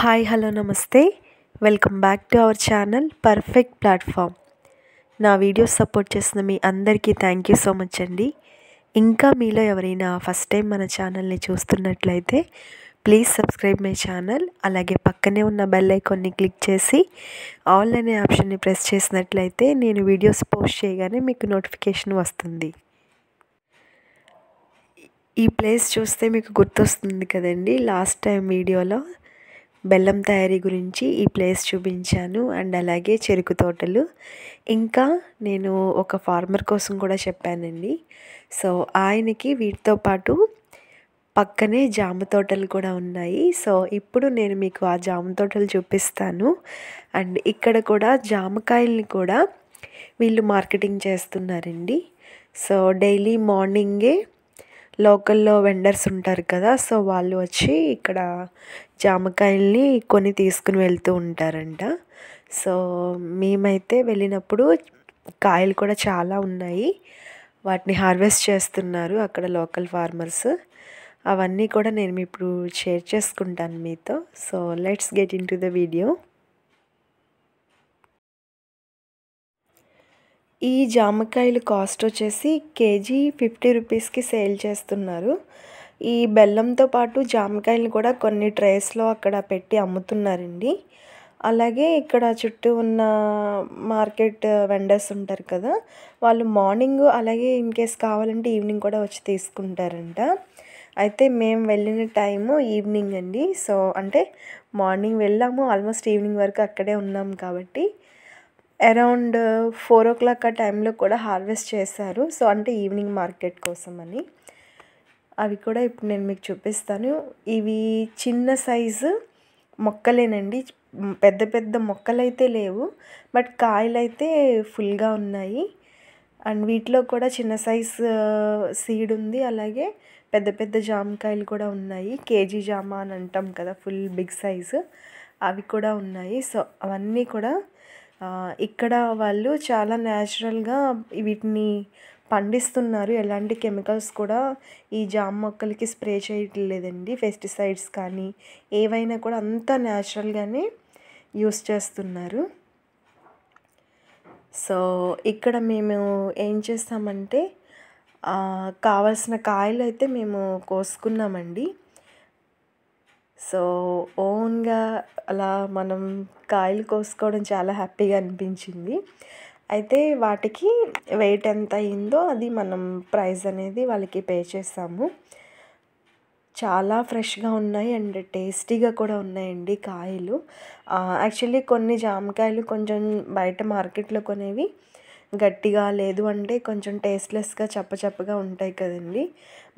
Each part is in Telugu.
హాయ్ హలో నమస్తే welcome back to our channel perfect platform నా వీడియోస్ సపోర్ట్ చేసిన మీ అందరికీ థ్యాంక్ యూ సో మచ్ అండి ఇంకా మీలో ఎవరైనా ఫస్ట్ టైం మన ఛానల్ని చూస్తున్నట్లయితే ప్లీజ్ సబ్స్క్రైబ్ మై ఛానల్ అలాగే పక్కనే ఉన్న బెల్ ఐకాన్ని క్లిక్ చేసి ఆల్ అనే ఆప్షన్ని ప్రెస్ చేసినట్లయితే నేను వీడియోస్ పోస్ట్ చేయగానే మీకు నోటిఫికేషన్ వస్తుంది ఈ ప్లేస్ చూస్తే మీకు గుర్తొస్తుంది కదండి లాస్ట్ టైం వీడియోలో బెల్లం తయారీ గురించి ఈ ప్లేస్ చూపించాను అండ్ అలాగే చెరుకు తోటలు ఇంకా నేను ఒక ఫార్మర్ కోసం కూడా చెప్పానండి సో ఆయనకి వీటితో పాటు పక్కనే జామ తోటలు కూడా ఉన్నాయి సో ఇప్పుడు నేను మీకు ఆ జామ తోటలు చూపిస్తాను అండ్ ఇక్కడ కూడా జామకాయల్ని కూడా వీళ్ళు మార్కెటింగ్ చేస్తున్నారండి సో డైలీ మార్నింగే లోకల్లో వెండర్స్ ఉంటారు కదా సో వాళ్ళు వచ్చి ఇక్కడ జామకాయల్ని కొని తీసుకుని వెళ్తూ ఉంటారంట సో మేమైతే వెళ్ళినప్పుడు కాయలు కూడా చాలా ఉన్నాయి వాటిని హార్వెస్ట్ చేస్తున్నారు అక్కడ లోకల్ ఫార్మర్స్ అవన్నీ కూడా నేను ఇప్పుడు షేర్ చేసుకుంటాను మీతో so let's get into the video ఈ జామకాయలు కాస్ట్ వచ్చేసి కేజీ ఫిఫ్టీ రూపీస్కి సేల్ చేస్తున్నారు ఈ బెల్లంతో పాటు జామకాయలు కూడా కొన్ని ట్రేస్లో అక్కడ పెట్టి అమ్ముతున్నారండి అలాగే ఇక్కడ చుట్టూ ఉన్న మార్కెట్ వెండర్స్ ఉంటారు కదా వాళ్ళు మార్నింగ్ అలాగే ఇన్ కేస్ కావాలంటే ఈవినింగ్ కూడా వచ్చి తీసుకుంటారంట అయితే మేము వెళ్ళిన టైము ఈవినింగ్ అండి సో అంటే మార్నింగ్ వెళ్ళాము ఆల్మోస్ట్ ఈవినింగ్ వరకు అక్కడే ఉన్నాం కాబట్టి అరౌండ్ ఫోర్ ఓ క్లాక్ ఆ టైంలో కూడా హార్వెస్ట్ చేశారు సో అంటే ఈవినింగ్ మార్కెట్ కోసం అని అవి కూడా ఇప్పుడు నేను మీకు చూపిస్తాను ఇవి చిన్న సైజు మొక్కలేనండి పెద్ద పెద్ద మొక్కలైతే లేవు బట్ కాయలు అయితే ఫుల్గా ఉన్నాయి అండ్ వీటిలో కూడా చిన్న సైజ్ సీడ్ ఉంది అలాగే పెద్ద పెద్ద జామకాయలు కూడా ఉన్నాయి కేజీ జామ అని అంటాం కదా ఫుల్ బిగ్ సైజు అవి కూడా ఉన్నాయి సో అవన్నీ కూడా ఇక్కడ వాళ్ళు చాలా న్యాచురల్గా వీటిని పండిస్తున్నారు ఎలాంటి కెమికల్స్ కూడా ఈ జామ మొక్కలకి స్ప్రే చేయట్లేదండి పెస్టిసైడ్స్ కానీ ఏవైనా కూడా అంతా న్యాచురల్గానే యూస్ చేస్తున్నారు సో ఇక్కడ మేము ఏం చేస్తామంటే కావలసిన కాయలు అయితే మేము కోసుకున్నామండి సో ఓన్గా అలా మనం కాయలు కోసుకోవడం చాలా హ్యాపీగా అనిపించింది అయితే వాటికి వెయిట్ ఎంత అయిందో అది మనం ప్రైస్ అనేది వాళ్ళకి పే చేసాము చాలా ఫ్రెష్గా ఉన్నాయి అండ్ టేస్టీగా కూడా ఉన్నాయండి కాయలు యాక్చువల్లీ కొన్ని జామకాయలు కొంచెం బయట మార్కెట్లో కొనేవి గట్టిగా లేదు అంటే కొంచెం టేస్ట్లెస్గా చప్పచప్పగా ఉంటాయి కదండి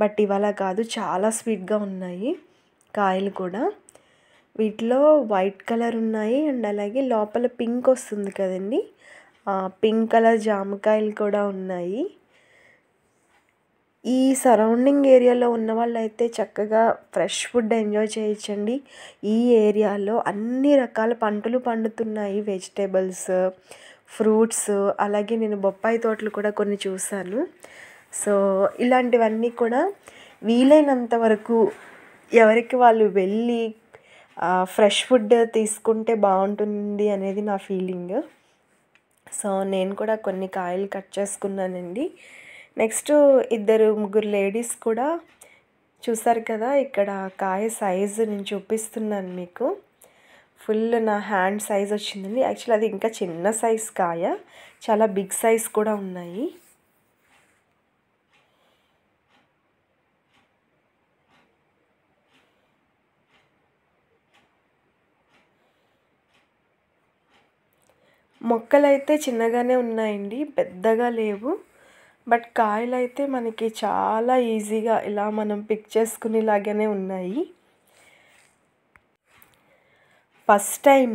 బట్ ఇవాళ కాదు చాలా స్వీట్గా ఉన్నాయి కాయలు కూడా వీటిలో వైట్ కలర్ ఉన్నాయి అండ్ అలాగే లోపల పింక్ వస్తుంది కదండి పింక్ కలర్ జామకాయలు కూడా ఉన్నాయి ఈ సరౌండింగ్ ఏరియాలో ఉన్న వాళ్ళైతే చక్కగా ఫ్రెష్ ఫుడ్ ఎంజాయ్ చేయించండి ఈ ఏరియాలో అన్ని రకాల పంటలు పండుతున్నాయి వెజిటేబుల్స్ ఫ్రూట్స్ అలాగే నేను బొప్పాయి తోటలు కూడా కొన్ని చూశాను సో ఇలాంటివన్నీ కూడా వీలైనంత వరకు ఎవరికి వాళ్ళు వెళ్ళి ఫ్రెష్ ఫుడ్ తీసుకుంటే బాగుంటుంది అనేది నా ఫీలింగ్ సో నేను కూడా కొన్ని కాయలు కట్ చేసుకున్నానండి నెక్స్ట్ ఇద్దరు ముగ్గురు లేడీస్ కూడా చూసారు కదా ఇక్కడ కాయ సైజు నేను చూపిస్తున్నాను మీకు ఫుల్ నా హ్యాండ్ సైజ్ వచ్చిందండి యాక్చువల్ అది ఇంకా చిన్న సైజ్ కాయ చాలా బిగ్ సైజ్ కూడా ఉన్నాయి మొక్కలైతే చిన్నగానే ఉన్నాయండి పెద్దగా లేవు బట్ కాయలు అయితే మనకి చాలా ఈజీగా ఇలా మనం పిక్ చేసుకునేలాగానే ఉన్నాయి ఫస్ట్ టైం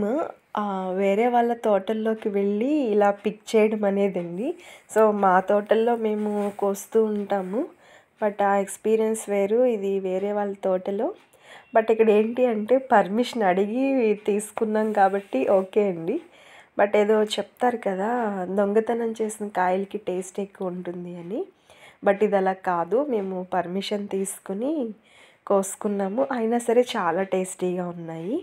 వేరే వాళ్ళ తోటల్లోకి వెళ్ళి ఇలా పిక్ చేయడం అనేదండి సో మా తోటల్లో మేము కోస్తూ ఉంటాము బట్ ఆ ఎక్స్పీరియన్స్ వేరు ఇది వేరే వాళ్ళ తోటలో బట్ ఇక్కడ ఏంటి అంటే పర్మిషన్ అడిగి తీసుకున్నాం కాబట్టి ఓకే అండి బట్ ఏదో చెప్తారు కదా దొంగతనం చేసిన కాయలకి టేస్ట్ ఎక్కువ ఉంటుంది అని బట్ ఇది అలా కాదు మేము పర్మిషన్ తీసుకుని కోసుకున్నాము అయినా సరే చాలా టేస్టీగా ఉన్నాయి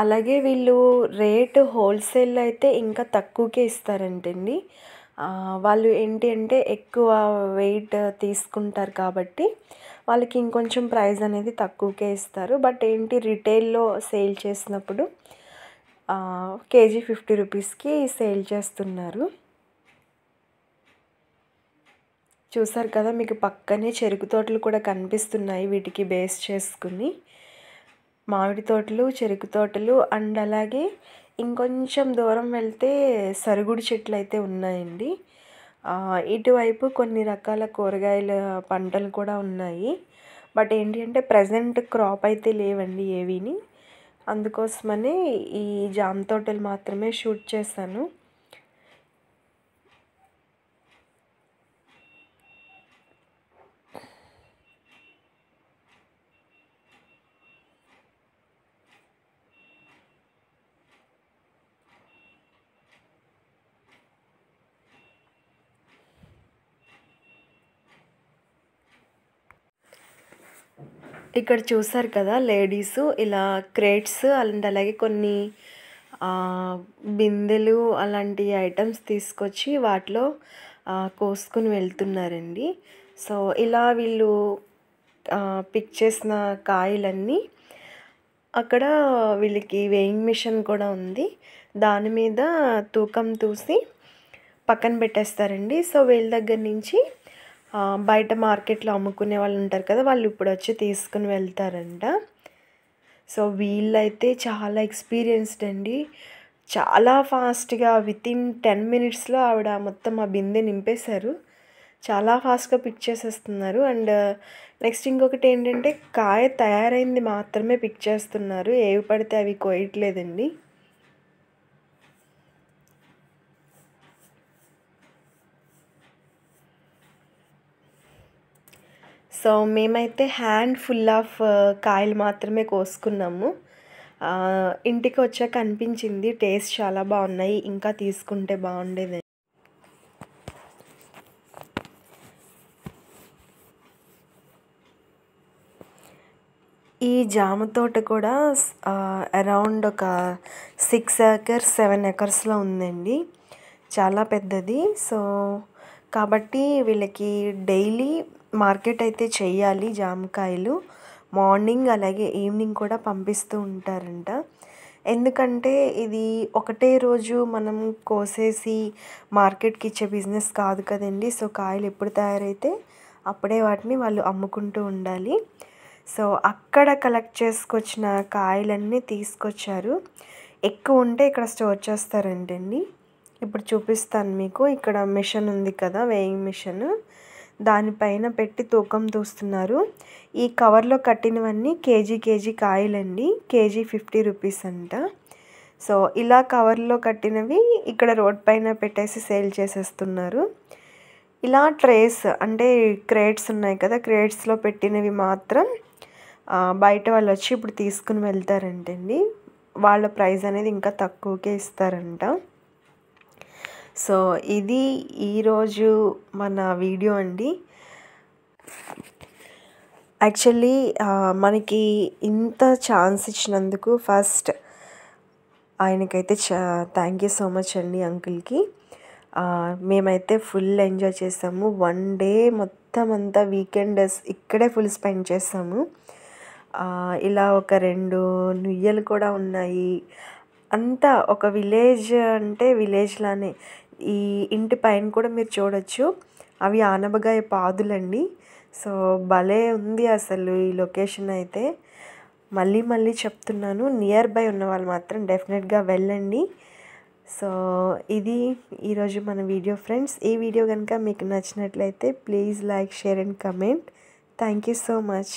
అలాగే వీళ్ళు రేట్ హోల్సేల్ అయితే ఇంకా తక్కువకే ఇస్తారంటండి వాళ్ళు ఏంటి అంటే ఎక్కువ వెయిట్ తీసుకుంటారు కాబట్టి వాళ్ళకి ఇంకొంచెం ప్రైస్ అనేది తక్కువకే ఇస్తారు బట్ ఏంటి రిటైల్లో సేల్ చేసినప్పుడు కేజీ ఫిఫ్టీ రూపీస్కి సేల్ చేస్తున్నారు చూసారు కదా మీకు పక్కనే చెరుకు తోటలు కూడా కనిపిస్తున్నాయి వీటికి బేస్ చేసుకుని మామిడి తోటలు చెరుకు తోటలు అండ్ అలాగే ఇంకొంచెం దూరం వెళ్తే సరుగుడు చెట్లు అయితే ఉన్నాయండి ఇటువైపు కొన్ని రకాల కూరగాయల పంటలు కూడా ఉన్నాయి బట్ ఏంటి అంటే ప్రజెంట్ క్రాప్ అయితే లేవండి ఏవీని అందుకోసమనే ఈ జామ తోటలు మాత్రమే షూట్ చేశాను ఇక్కడ చూసారు కదా లేడీస్ ఇలా క్రేట్స్ అండ్ అలాగే కొన్ని బిందెలు అలాంటి ఐటమ్స్ తీసుకొచ్చి వాటిలో కోసుకుని వెళ్తున్నారండి సో ఇలా వీళ్ళు పిక్ చేసిన కాయలన్నీ అక్కడ వీళ్ళకి వేయింగ్ మిషన్ కూడా ఉంది దాని మీద తూకం తూసి పక్కన పెట్టేస్తారండి సో వీళ్ళ దగ్గర నుంచి బయట మార్కెట్లో అమ్ముకునే వాళ్ళు ఉంటారు కదా వాళ్ళు ఇప్పుడు వచ్చి తీసుకుని వెళ్తారంట సో వీళ్ళైతే చాలా ఎక్స్పీరియన్స్డ్ అండి చాలా ఫాస్ట్గా విత్ ఇన్ టెన్ మినిట్స్లో ఆవిడ మొత్తం ఆ బిందె నింపేశారు చాలా ఫాస్ట్గా పిక్ చేసేస్తున్నారు అండ్ నెక్స్ట్ ఇంకొకటి ఏంటంటే కాయ తయారైంది మాత్రమే పిక్ చేస్తున్నారు ఏవి పడితే అవి కోయట్లేదండి సో మేమైతే హ్యాండ్ ఫుల్ ఆఫ్ కాయలు మాత్రమే కోసుకున్నాము ఇంటికి వచ్చాక అనిపించింది టేస్ట్ చాలా బాగున్నాయి ఇంకా తీసుకుంటే బాగుండేది ఈ జామ తోట కూడా అరౌండ్ ఒక సిక్స్ ఏకర్స్ సెవెన్ ఎకర్స్లో ఉందండి చాలా పెద్దది సో కాబట్టి వీళ్ళకి డైలీ మార్కెట్ అయితే చెయ్యాలి జామకాయలు మార్నింగ్ అలాగే ఈవినింగ్ కూడా పంపిస్తూ ఉంటారంట ఎందుకంటే ఇది ఒకటే రోజు మనం కోసేసి మార్కెట్కి ఇచ్చే బిజినెస్ కాదు కదండి సో కాయలు ఎప్పుడు తయారైతే అప్పుడే వాటిని వాళ్ళు అమ్ముకుంటూ ఉండాలి సో అక్కడ కలెక్ట్ చేసుకొచ్చిన కాయలన్నీ తీసుకొచ్చారు ఎక్కువ ఉంటే ఇక్కడ స్టోర్ చేస్తారంటండి ఇప్పుడు చూపిస్తాను మీకు ఇక్కడ మిషన్ ఉంది కదా వేయింగ్ మిషన్ దానిపైన పెట్టి తూకం తూస్తున్నారు ఈ కవర్లో కట్టినవన్నీ కేజీ కేజీ కాయలండి కేజీ ఫిఫ్టీ రూపీస్ అంట సో ఇలా కవర్లో కట్టినవి ఇక్కడ రోడ్ పైన పెట్టేసి సేల్ చేసేస్తున్నారు ఇలా ట్రేస్ అంటే క్రేట్స్ ఉన్నాయి కదా క్రేట్స్లో పెట్టినవి మాత్రం బయట వాళ్ళు వచ్చి ఇప్పుడు తీసుకుని వెళ్తారంటండి వాళ్ళ ప్రైస్ అనేది ఇంకా తక్కువకే ఇస్తారంట సో ఇది ఈరోజు మన వీడియో అండి యాక్చువల్లీ మనకి ఇంత ఛాన్స్ ఇచ్చినందుకు ఫస్ట్ ఆయనకైతే చా థ్యాంక్ యూ సో మచ్ అండి అంకుల్కి మేమైతే ఫుల్ ఎంజాయ్ చేసాము వన్ డే మొత్తం అంతా వీకెండ్ ఇక్కడే ఫుల్ స్పెండ్ చేసాము ఇలా ఒక రెండు నుయ్యలు కూడా ఉన్నాయి అంతా ఒక విలేజ్ అంటే విలేజ్లానే ఈ ఇంటి పైన కూడా మీరు చూడొచ్చు అవి ఆనబగాయ పాదులండి సో భలే ఉంది అసలు ఈ లొకేషన్ అయితే మళ్ళీ మళ్ళీ చెప్తున్నాను నియర్ బై ఉన్న వాళ్ళు మాత్రం డెఫినెట్గా వెళ్ళండి సో ఇది ఈరోజు మన వీడియో ఫ్రెండ్స్ ఈ వీడియో కనుక మీకు నచ్చినట్లయితే please like share and comment thank you so much